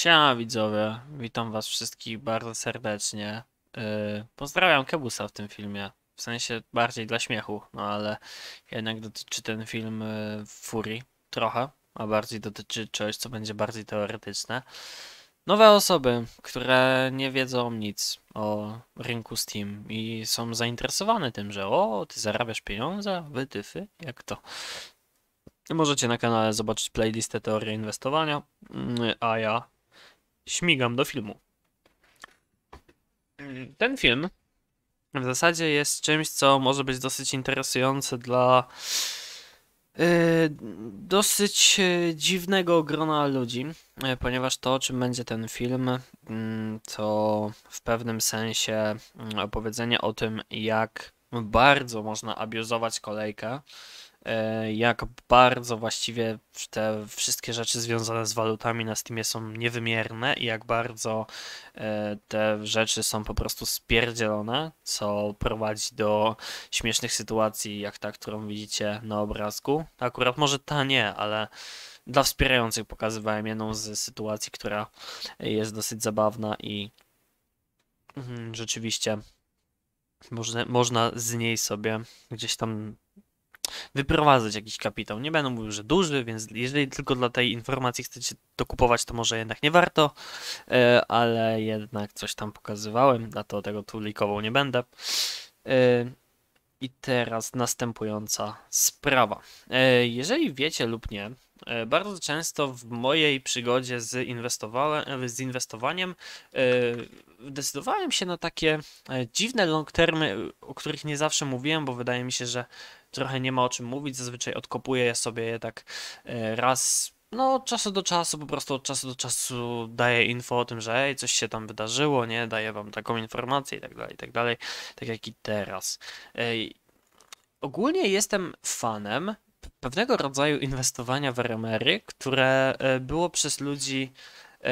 Siema widzowie, witam was wszystkich bardzo serdecznie. Yy, pozdrawiam Kebusa w tym filmie, w sensie bardziej dla śmiechu, no ale jednak dotyczy ten film yy, furii trochę, a bardziej dotyczy czegoś, co będzie bardziej teoretyczne. Nowe osoby, które nie wiedzą nic o rynku Steam i są zainteresowane tym, że o, ty zarabiasz pieniądze, wytyfy, jak to? Możecie na kanale zobaczyć playlistę teorii inwestowania, y, a ja śmigam do filmu. Ten film w zasadzie jest czymś, co może być dosyć interesujące dla e, dosyć e, dziwnego grona ludzi, e, ponieważ to, o czym będzie ten film, mm, to w pewnym sensie mm, opowiedzenie o tym, jak bardzo można abuzować kolejkę E, jak bardzo właściwie te wszystkie rzeczy związane z walutami na Steamie są niewymierne i jak bardzo e, te rzeczy są po prostu spierdzielone, co prowadzi do śmiesznych sytuacji, jak ta, którą widzicie na obrazku. Akurat może ta nie, ale dla wspierających pokazywałem jedną z sytuacji, która jest dosyć zabawna i mhm, rzeczywiście można, można z niej sobie gdzieś tam wyprowadzać jakiś kapitał. Nie będę mówił, że duży, więc jeżeli tylko dla tej informacji chcecie to kupować, to może jednak nie warto, e, ale jednak coś tam pokazywałem, na to tego tu likował nie będę. E, I teraz następująca sprawa. E, jeżeli wiecie lub nie, bardzo często w mojej przygodzie z, z inwestowaniem decydowałem się na takie dziwne long termy, o których nie zawsze mówiłem, bo wydaje mi się, że trochę nie ma o czym mówić, zazwyczaj odkopuję sobie je tak e, raz no, od czasu do czasu, po prostu od czasu do czasu daję info o tym, że ej, coś się tam wydarzyło, nie? Daję wam taką informację i tak dalej, i tak dalej, tak jak i teraz. Ej, ogólnie jestem fanem pewnego rodzaju inwestowania w remery, które e, było przez ludzi e,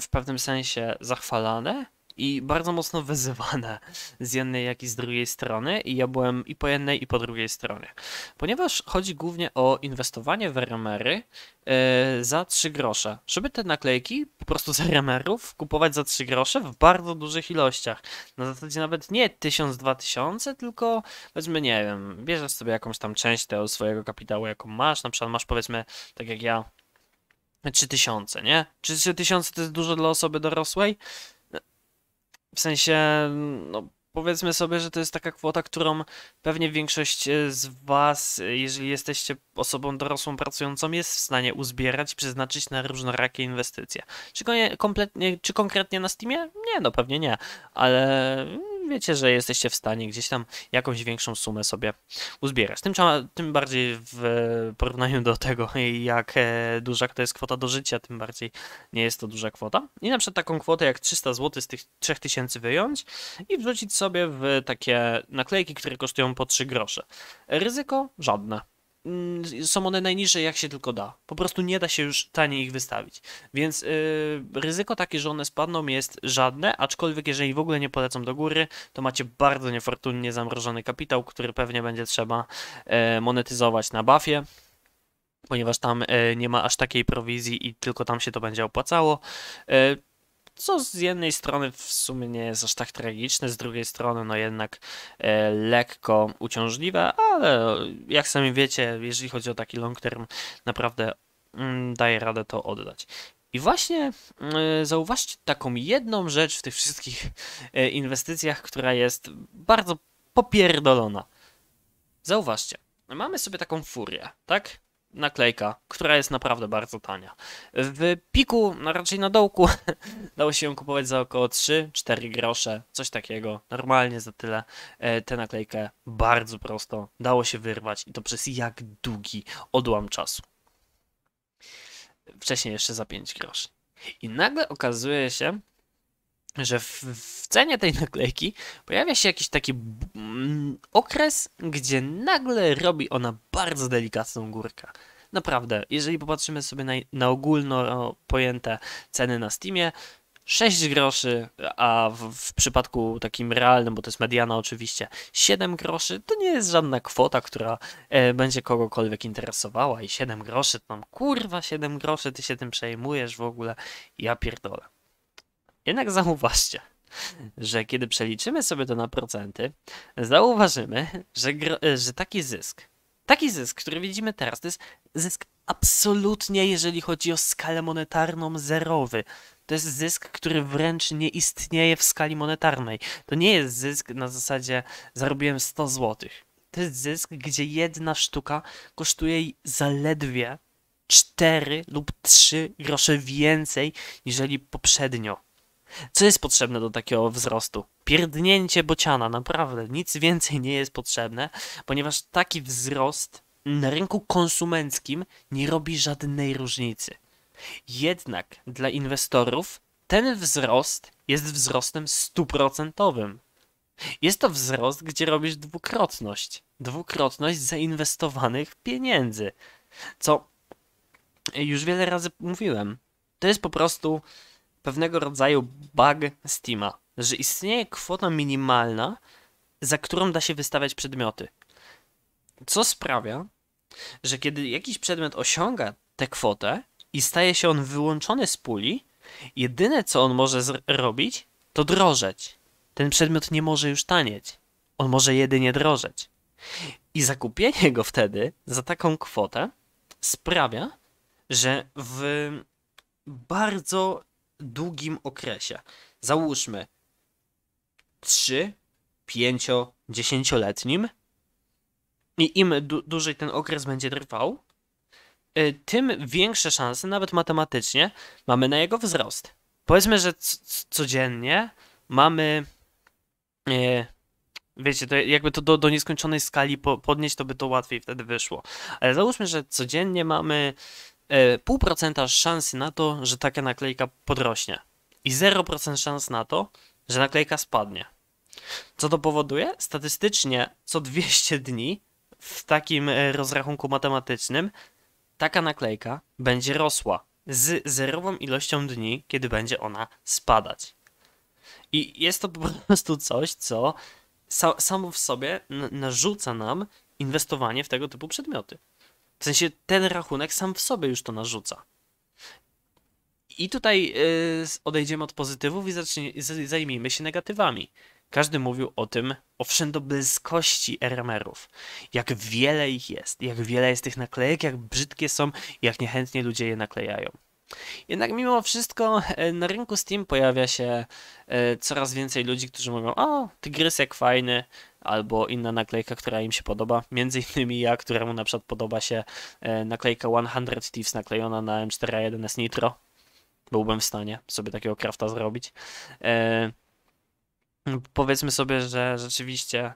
w pewnym sensie zachwalane, i bardzo mocno wyzywane z jednej jak i z drugiej strony i ja byłem i po jednej i po drugiej stronie. Ponieważ chodzi głównie o inwestowanie w remery e, za 3 grosze, żeby te naklejki po prostu z remerów kupować za 3 grosze w bardzo dużych ilościach. Na zasadzie nawet nie 1000-2000, tylko powiedzmy, nie wiem, bierzesz sobie jakąś tam część tego swojego kapitału, jaką masz, na przykład masz powiedzmy, tak jak ja, 3000, nie? Czy 3000 to jest dużo dla osoby dorosłej? W sensie, no, powiedzmy sobie, że to jest taka kwota, którą pewnie większość e, z Was, e, jeżeli jesteście osobą dorosłą pracującą, jest w stanie uzbierać i przeznaczyć na różnorakie inwestycje. Czy, kompletnie, czy konkretnie na Steamie? Nie, no pewnie nie, ale wiecie, że jesteście w stanie gdzieś tam jakąś większą sumę sobie uzbierać. Tym, tym bardziej w porównaniu do tego, jak e, duża to jest kwota do życia, tym bardziej nie jest to duża kwota. I na przykład taką kwotę jak 300 zł z tych 3000 wyjąć i wrzucić sobie w takie naklejki, które kosztują po 3 grosze. Ryzyko żadne. Mm, są one najniższe jak się tylko da. Po prostu nie da się już taniej ich wystawić. Więc yy, ryzyko takie, że one spadną jest żadne, aczkolwiek jeżeli w ogóle nie polecą do góry, to macie bardzo niefortunnie zamrożony kapitał, który pewnie będzie trzeba yy, monetyzować na bafie ponieważ tam e, nie ma aż takiej prowizji i tylko tam się to będzie opłacało. E, co z jednej strony w sumie nie jest aż tak tragiczne, z drugiej strony no jednak e, lekko uciążliwe, ale jak sami wiecie, jeżeli chodzi o taki long term, naprawdę mm, daje radę to oddać. I właśnie mm, zauważcie taką jedną rzecz w tych wszystkich e, inwestycjach, która jest bardzo popierdolona. Zauważcie, mamy sobie taką furię, tak? naklejka, która jest naprawdę bardzo tania. W piku, no raczej na dołku, dało się ją kupować za około 3-4 grosze, coś takiego, normalnie za tyle. E, tę naklejkę bardzo prosto dało się wyrwać i to przez jak długi odłam czasu. Wcześniej jeszcze za 5 groszy. I nagle okazuje się, że w, w, cenie tej naklejki pojawia się jakiś taki okres, gdzie nagle robi ona bardzo delikatną górkę. Naprawdę, jeżeli popatrzymy sobie na, na ogólno pojęte ceny na Steamie, 6 groszy, a w, w, przypadku takim realnym, bo to jest mediana oczywiście, 7 groszy to nie jest żadna kwota, która e, będzie kogokolwiek interesowała i 7 groszy, to tam kurwa 7 groszy, ty się tym przejmujesz w ogóle, ja pierdolę. Jednak zauważcie, że kiedy przeliczymy sobie to na procenty, zauważymy, że, że taki zysk, taki zysk, który widzimy teraz, to jest zysk absolutnie, jeżeli chodzi o skalę monetarną, zerowy. To jest zysk, który wręcz nie istnieje w skali monetarnej. To nie jest zysk na zasadzie zarobiłem 100 zł. To jest zysk, gdzie jedna sztuka kosztuje zaledwie 4 lub 3 grosze więcej niżeli poprzednio. Co jest potrzebne do takiego wzrostu? Pierdnięcie bociana, naprawdę. Nic więcej nie jest potrzebne, ponieważ taki wzrost na rynku konsumenckim nie robi żadnej różnicy. Jednak dla inwestorów ten wzrost jest wzrostem stuprocentowym. Jest to wzrost, gdzie robisz dwukrotność. Dwukrotność zainwestowanych pieniędzy. Co już wiele razy mówiłem. To jest po prostu pewnego rodzaju bug Steama, że istnieje kwota minimalna, za którą da się wystawiać przedmioty. Co sprawia, że kiedy jakiś przedmiot osiąga tę kwotę i staje się on wyłączony z puli, jedyne co on może zrobić, to drożeć. Ten przedmiot nie może już tanieć. On może jedynie drożeć. I zakupienie go wtedy za taką kwotę sprawia, że w bardzo długim okresie. Załóżmy 3, 5, 10-letnim i im du dłużej ten okres będzie trwał, y, tym większe szanse, nawet matematycznie, mamy na jego wzrost. Powiedzmy, że codziennie mamy. Y, wiecie, to jakby to do, do nieskończonej skali po podnieść, to by to łatwiej wtedy wyszło. Ale załóżmy, że codziennie mamy E, pół procenta szansy na to, że taka naklejka podrośnie i 0% szans na to, że naklejka spadnie. Co to powoduje? Statystycznie co 200 dni w takim e, rozrachunku matematycznym taka naklejka będzie rosła z zerową ilością dni, kiedy będzie ona spadać. I jest to po prostu coś, co samo w sobie narzuca nam inwestowanie w tego typu przedmioty. W sensie ten rachunek sam w sobie już to narzuca. I tutaj y, odejdziemy od pozytywów i zacznie, zajmijmy się negatywami. Każdy mówił o tym, o wszędobylskości RMR-ów. Jak wiele ich jest, jak wiele jest tych naklejek, jak brzydkie są, jak niechętnie ludzie je naklejają. Jednak mimo wszystko e, na rynku Steam pojawia się e, coraz więcej ludzi, którzy mówią, o, tygrysek fajny, albo inna naklejka, która im się podoba. Między innymi ja, któremu na przykład podoba się e, naklejka 100 Thieves naklejona na M41S Nitro. Byłbym w stanie sobie takiego krafta zrobić. Powiedzmy sobie, że rzeczywiście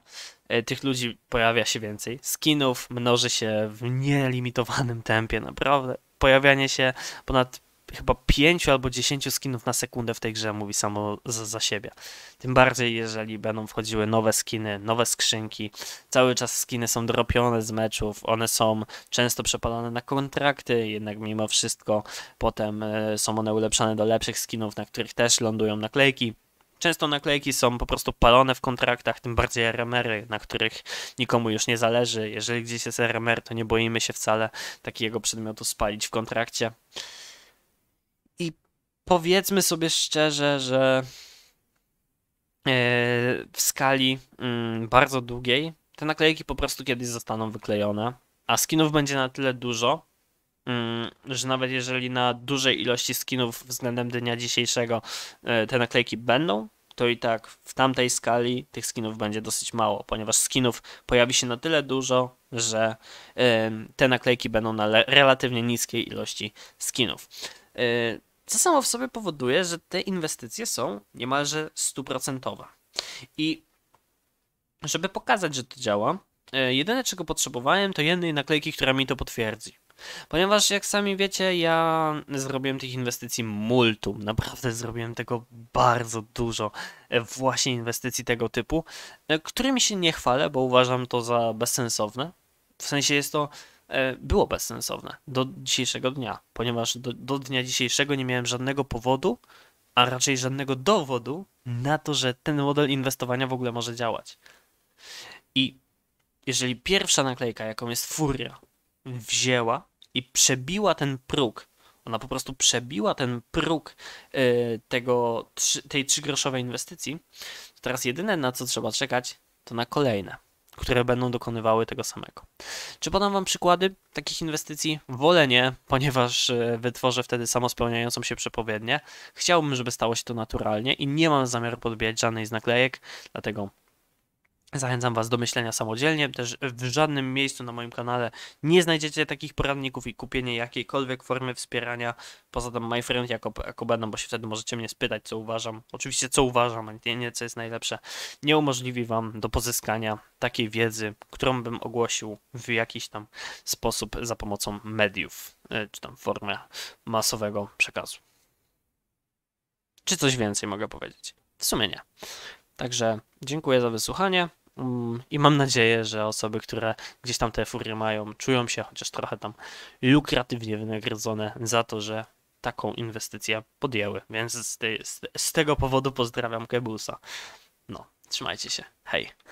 tych ludzi pojawia się więcej. Skinów mnoży się w nielimitowanym tempie, naprawdę. Pojawianie się ponad chyba 5 albo 10 skinów na sekundę w tej grze mówi samo za, za, siebie. Tym bardziej, jeżeli będą wchodziły nowe skiny, nowe skrzynki. Cały czas skiny są dropione z meczów, one są często przepalane na kontrakty, jednak mimo wszystko potem e, są one ulepszane do lepszych skinów, na których też lądują naklejki. Często naklejki są po prostu palone w kontraktach, tym bardziej RMR-y, na których nikomu już nie zależy. Jeżeli gdzieś jest RMR, to nie boimy się wcale takiego przedmiotu spalić w kontrakcie powiedzmy sobie szczerze, że e, w skali mm, bardzo długiej te naklejki po prostu kiedyś zostaną wyklejone, a skinów będzie na tyle dużo, mm, że nawet jeżeli na dużej ilości skinów względem dnia dzisiejszego e, te naklejki będą, to i tak w tamtej skali tych skinów będzie dosyć mało, ponieważ skinów pojawi się na tyle dużo, że te naklejki będą na relatywnie niskiej ilości skinów. E, co samo w sobie powoduje, że te inwestycje są niemalże stuprocentowe. I żeby pokazać, że to działa, e, jedyne czego potrzebowałem to jednej naklejki, która mi to potwierdzi. Ponieważ jak sami wiecie, ja zrobiłem tych inwestycji multum, naprawdę zrobiłem tego bardzo dużo, e, właśnie inwestycji tego typu, e, którymi się nie chwalę, bo uważam to za bezsensowne. W sensie jest to E, było bezsensowne do dzisiejszego dnia, ponieważ do, do, dnia dzisiejszego nie miałem żadnego powodu, a raczej żadnego dowodu na to, że ten model inwestowania w ogóle może działać. I jeżeli pierwsza naklejka, jaką jest Furia, wzięła i przebiła ten próg, ona po prostu przebiła ten próg e, tego, tej trzygroszowej inwestycji, to teraz jedyne na co trzeba czekać, to na kolejne które będą dokonywały tego samego. Czy podam Wam przykłady takich inwestycji? Wolę nie, ponieważ e, wytworzę wtedy samospełniającą się przepowiednię. Chciałbym, żeby stało się to naturalnie i nie mam zamiaru podbijać żadnej z naklejek, dlatego Zachęcam Was do myślenia samodzielnie. Też w żadnym miejscu na moim kanale nie znajdziecie takich poradników i kupienie jakiejkolwiek formy wspierania. Poza tym My Friend jako, jako będą, bo się wtedy możecie mnie spytać, co uważam. Oczywiście, co uważam, a nie, nie co jest najlepsze. Nie umożliwi Wam do pozyskania takiej wiedzy, którą bym ogłosił w jakiś tam sposób za pomocą mediów, e, czy tam formy masowego przekazu. Czy coś więcej mogę powiedzieć? W sumie nie. Także dziękuję za wysłuchanie mm, i mam nadzieję, że osoby, które gdzieś tam te furie mają, czują się chociaż trochę tam lukratywnie wynagrodzone za to, że taką inwestycję podjęły. Więc z, z, z tego powodu pozdrawiam Kebusa. No, trzymajcie się. Hej.